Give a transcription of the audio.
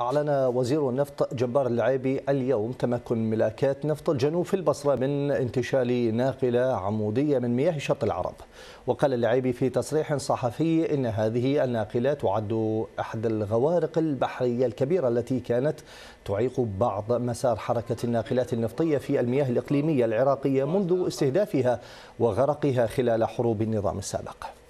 أعلن وزير النفط جبار العيبي اليوم تمكن ملاكات نفط الجنوب في البصرة من انتشال ناقلة عمودية من مياه شط العرب وقال العيبي في تصريح صحفي إن هذه الناقلة تعد أحد الغوارق البحرية الكبيرة التي كانت تعيق بعض مسار حركة الناقلات النفطية في المياه الإقليمية العراقية منذ استهدافها وغرقها خلال حروب النظام السابق